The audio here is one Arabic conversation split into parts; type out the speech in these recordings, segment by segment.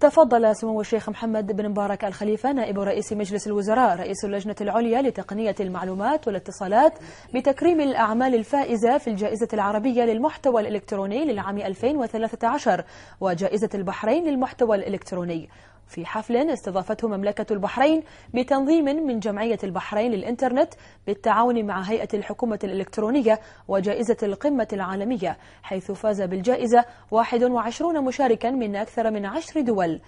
تفضل سمو الشيخ محمد بن مبارك الخليفة نائب رئيس مجلس الوزراء رئيس اللجنة العليا لتقنية المعلومات والاتصالات بتكريم الأعمال الفائزة في الجائزة العربية للمحتوى الإلكتروني للعام 2013 وجائزة البحرين للمحتوى الإلكتروني في حفل استضافته مملكة البحرين بتنظيم من جمعية البحرين للإنترنت بالتعاون مع هيئة الحكومة الإلكترونية وجائزة القمة العالمية حيث فاز بالجائزة 21 مشاركا من أكثر من عشر دول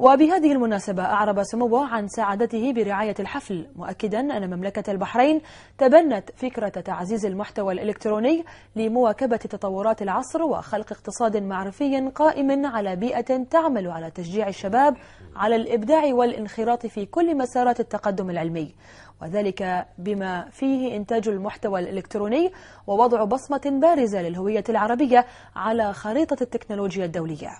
وبهذه المناسبة أعرب سموه عن سعادته برعاية الحفل مؤكدا أن مملكة البحرين تبنت فكرة تعزيز المحتوى الإلكتروني لمواكبة تطورات العصر وخلق اقتصاد معرفي قائم على بيئة تعمل على تشجيع الشباب على الإبداع والانخراط في كل مسارات التقدم العلمي وذلك بما فيه إنتاج المحتوى الإلكتروني ووضع بصمة بارزة للهوية العربية على خريطة التكنولوجيا الدولية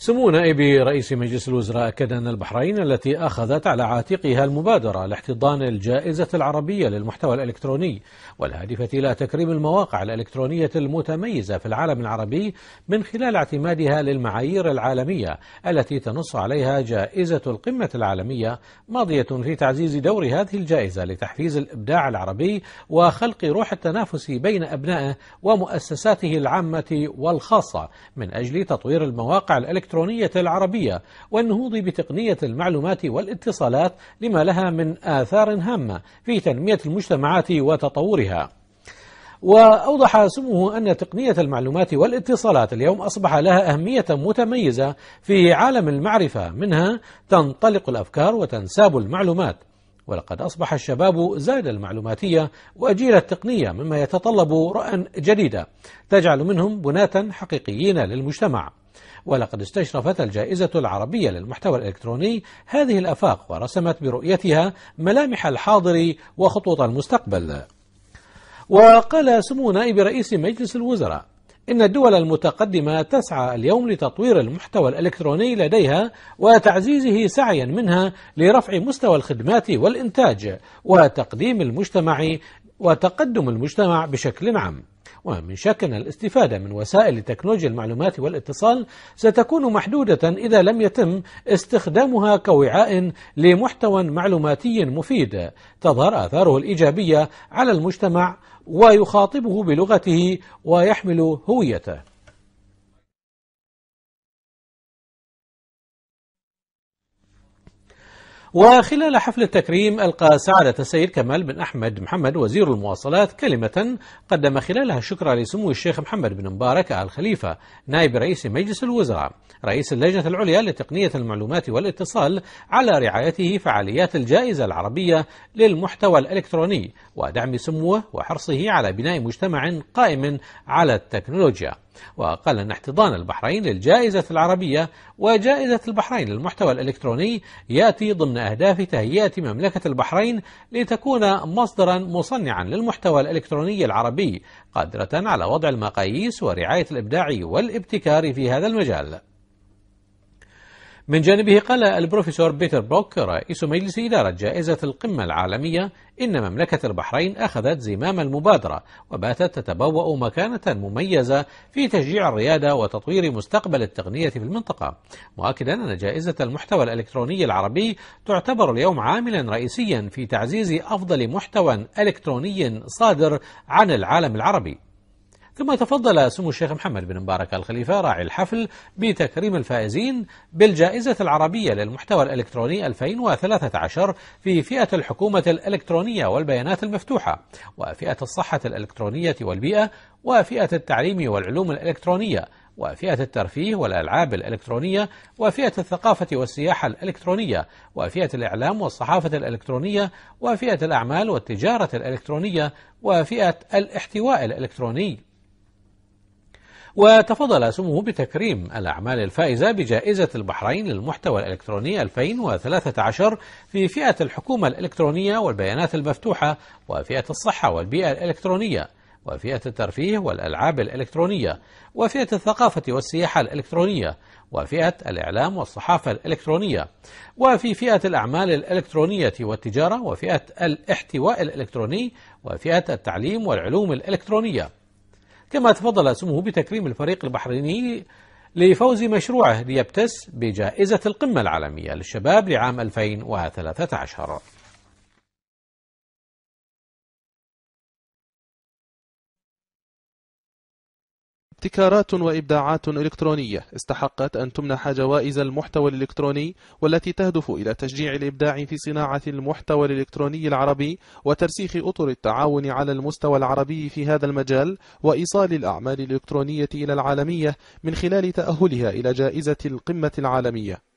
سمو نائب إيه رئيس مجلس الوزراء أكد أن البحرين التي أخذت على عاتقها المبادرة لاحتضان الجائزة العربية للمحتوى الإلكتروني والهادفة إلى تكريم المواقع الإلكترونية المتميزة في العالم العربي من خلال اعتمادها للمعايير العالمية التي تنص عليها جائزة القمة العالمية ماضية في تعزيز دور هذه الجائزة لتحفيز الإبداع العربي وخلق روح التنافس بين أبنائه ومؤسساته العامة والخاصة من أجل تطوير المواقع الإلكترونية الإلكترونية العربية والنهوض بتقنية المعلومات والاتصالات لما لها من آثار هامة في تنمية المجتمعات وتطورها وأوضح سموه أن تقنية المعلومات والاتصالات اليوم أصبح لها أهمية متميزة في عالم المعرفة منها تنطلق الأفكار وتنساب المعلومات ولقد أصبح الشباب زاد المعلوماتية وأجيل التقنية مما يتطلب رؤى جديدة تجعل منهم بناة حقيقيين للمجتمع ولقد استشرفت الجائزة العربية للمحتوى الإلكتروني هذه الآفاق ورسمت برؤيتها ملامح الحاضر وخطوط المستقبل وقال سمو نائب رئيس مجلس الوزراء إن الدول المتقدمة تسعى اليوم لتطوير المحتوى الإلكتروني لديها وتعزيزه سعيا منها لرفع مستوى الخدمات والإنتاج وتقديم المجتمع وتقدم المجتمع بشكل عام ومن شك أن الاستفادة من وسائل تكنولوجيا المعلومات والاتصال ستكون محدودة إذا لم يتم استخدامها كوعاء لمحتوى معلوماتي مفيد تظهر آثاره الإيجابية على المجتمع ويخاطبه بلغته ويحمل هويته وخلال حفل التكريم ألقى سعادة السيد كمال بن أحمد محمد وزير المواصلات كلمة قدم خلالها الشكر لسمو الشيخ محمد بن مبارك آل خليفة نائب رئيس مجلس الوزراء رئيس اللجنة العليا لتقنية المعلومات والاتصال على رعايته فعاليات الجائزة العربية للمحتوى الإلكتروني ودعم سموه وحرصه على بناء مجتمع قائم على التكنولوجيا وقال أن احتضان البحرين للجائزة العربية وجائزة البحرين للمحتوى الإلكتروني يأتي ضمن أهداف تهيئة مملكة البحرين لتكون مصدرا مصنعا للمحتوى الإلكتروني العربي قادرة على وضع المقاييس ورعاية الإبداع والابتكار في هذا المجال من جانبه قال البروفيسور بيتر بروك رئيس مجلس إدارة جائزة القمة العالمية إن مملكة البحرين أخذت زمام المبادرة وباتت تتبوأ مكانة مميزة في تشجيع الريادة وتطوير مستقبل التقنية في المنطقة مؤكدا أن جائزة المحتوى الإلكتروني العربي تعتبر اليوم عاملا رئيسيا في تعزيز أفضل محتوى إلكتروني صادر عن العالم العربي كما تفضل سمو الشيخ محمد بن مبارك الخليفة راعي الحفل بتكريم الفائزين بالجائزة العربية للمحتوى الإلكتروني 2013 في فئة الحكومة الإلكترونية والبيانات المفتوحة وفئة الصحة الإلكترونية والبيئة وفئة التعليم والعلوم الإلكترونية وفئة الترفيه والألعاب الإلكترونية وفئة الثقافة والسياحة الإلكترونية وفئة الإعلام والصحافة الإلكترونية وفئة الأعمال والتجارة الإلكترونية وفئة الاحتواء الإلكتروني وتفضل سمو بتكريم الأعمال الفائزة بجائزة البحرين للمحتوى الإلكتروني 2013 في فئة الحكومة الإلكترونية والبيانات المفتوحة وفئة الصحة والبيئة الإلكترونية وفئة الترفيه والألعاب الإلكترونية وفئة الثقافة والسياحة الإلكترونية وفئة الإعلام والصحافة الإلكترونية وفي فئة الأعمال الإلكترونية والتجارة وفئة الاحتواء الإلكتروني وفئة التعليم والعلوم الإلكترونية كما تفضل سموه بتكريم الفريق البحريني لفوز مشروعه ليبتس بجائزة القمة العالمية للشباب لعام 2013 ابتكارات وإبداعات إلكترونية استحقت أن تمنح جوائز المحتوى الإلكتروني والتي تهدف إلى تشجيع الإبداع في صناعة المحتوى الإلكتروني العربي وترسيخ أطر التعاون على المستوى العربي في هذا المجال وإيصال الأعمال الإلكترونية إلى العالمية من خلال تأهلها إلى جائزة القمة العالمية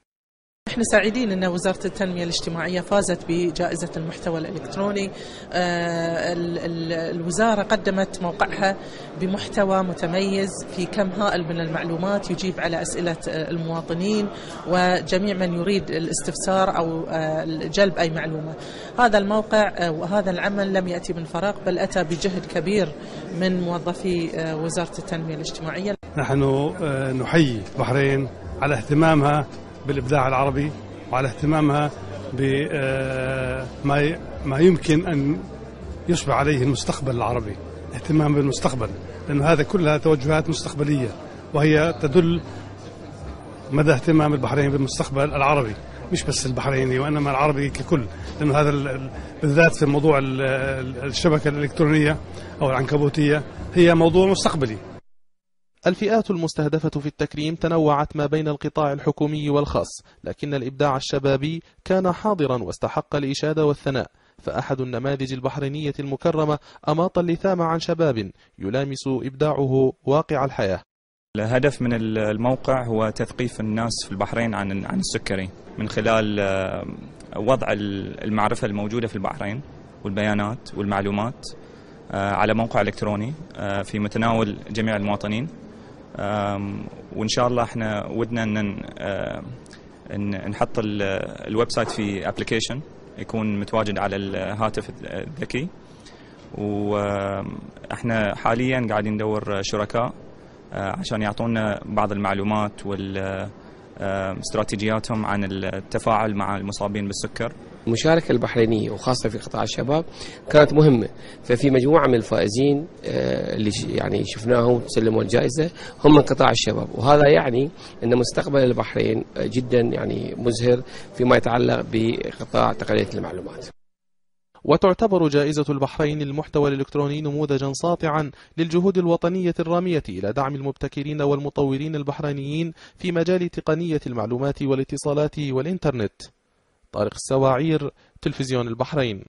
احنا سعيدين ان وزاره التنميه الاجتماعيه فازت بجائزه المحتوى الالكتروني آه، الوزاره قدمت موقعها بمحتوى متميز في كم هائل من المعلومات يجيب على اسئله آه، المواطنين وجميع من يريد الاستفسار او آه، جلب اي معلومه هذا الموقع وهذا العمل لم ياتي من فراغ بل اتى بجهد كبير من موظفي وزاره التنميه الاجتماعيه نحن نحيي البحرين على اهتمامها بالإبداع العربي وعلى اهتمامها بما آه، ما يمكن أن يصبح عليه المستقبل العربي اهتمام بالمستقبل لأن هذا كلها توجهات مستقبلية وهي تدل مدى اهتمام البحرين بالمستقبل العربي مش بس البحريني وانما العربي ككل لانه هذا بالذات في موضوع الشبكه الالكترونيه او العنكبوتيه هي موضوع مستقبلي الفئات المستهدفة في التكريم تنوعت ما بين القطاع الحكومي والخاص لكن الإبداع الشبابي كان حاضرا واستحق الإشادة والثناء فأحد النماذج البحرينية المكرمة أماط اللثام عن شباب يلامس إبداعه واقع الحياة الهدف من الموقع هو تثقيف الناس في البحرين عن عن السكري من خلال وضع المعرفة الموجودة في البحرين والبيانات والمعلومات آه، على موقع إلكتروني آه، في متناول جميع المواطنين وان شاء الله احنا ودنا ان نحط الويب سايت في ابلكيشن يكون متواجد على الهاتف الذكي واحنا حاليا قاعدين ندور شركاء آه، عشان يعطونا بعض المعلومات استراتيجياتهم عن التفاعل مع المصابين بالسكر المشاركة البحرينية وخاصة في قطاع الشباب كانت مهمة ففي مجموعة من الفائزين آه، اللي يعني شفناهم سلموا الجائزة هم من قطاع الشباب وهذا يعني أن مستقبل البحرين آه، جدا يعني مزهر فيما يتعلق بقطاع تقنية المعلومات وتعتبر جائزة البحرين للمحتوى الإلكتروني نموذجا ساطعا للجهود الوطنية الرامية إلى دعم المبتكرين والمطورين البحرينيين في مجال تقنية المعلومات والاتصالات والإنترنت طارق السواعير تلفزيون البحرين